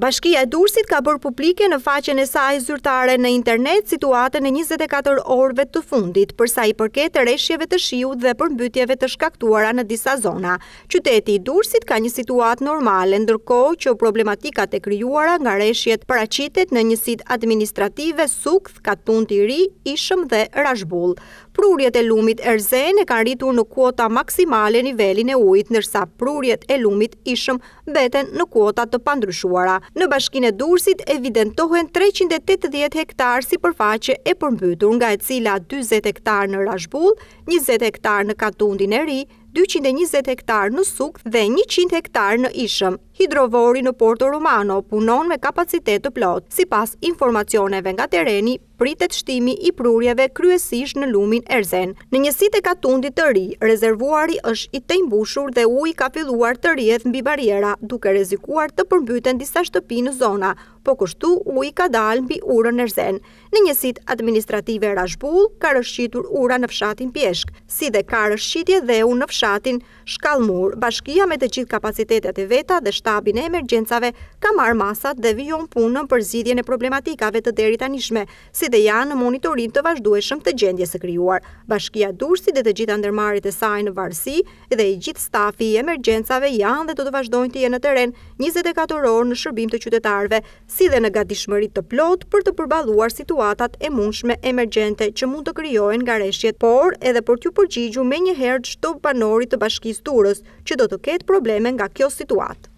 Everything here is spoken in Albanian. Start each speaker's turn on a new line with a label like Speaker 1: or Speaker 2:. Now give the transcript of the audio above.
Speaker 1: Bashkia e Durësit ka bërë publike në faqen e saj zyrtare në internet situatën e 24 orëve të fundit, përsa i përket e reshjeve të shiut dhe përmbytjeve të shkaktuara në disa zona. Qyteti i Durësit ka një situatë normale, ndërko që problematikat e kryuara nga reshjet paracitet në njësit administrative, sukth, katun të ri, ishëm dhe rashbull. Prurjet e lumit erzen e kan rritur në kuota maksimale nivelin e ujtë, nërsa prurjet e lumit ishëm beten në kuota të pandryshuara. Në bashkine Durësit evidentohen 380 hektar si përfaqe e përmbytur nga e cila 20 hektar në Rashbull, 20 hektar në Katundin e Ri, 220 hektar në Suk dhe 100 hektar në Ishëm hidrovori në Porto Romano punon me kapacitet të plot. Si pas informacioneve nga tereni, pritet shtimi i prurjeve kryesisht në lumin Erzen. Në njësit e katundit të ri, rezervuari është i të imbushur dhe uj ka filluar të rjedh mbi barjera, duke rezikuar të përmbyten disa shtëpi në zona, po kështu uj ka dal mbi urën Erzen. Në njësit administrative Rashbull, ka rëshqitur ura në fshatin Pjeshk, si dhe ka rëshqitje dhe u në fshatin Shkallmur, bashkia me të gjithë kapacitetet e veta dhe shtabin e emergjencave ka marë masat dhe vijon punën për zidhjen e problematikave të derit anishme, si dhe janë në monitorim të vazhdueshëm të gjendje së kryuar. Bashkia Durësi dhe të gjitha ndërmarit e sajnë në varsi dhe i gjithë stafi i emergjencave janë dhe të të vazhdojnë të jenë në teren 24 orë në shërbim të qytetarve, si dhe në gati shmërit të plot për të përbaluar situatat e mundshme emergjente që mund të kryojen nga reshjet, por edhe për t'ju përgjigju me një herë që do të ketë probleme nga kjo situatë.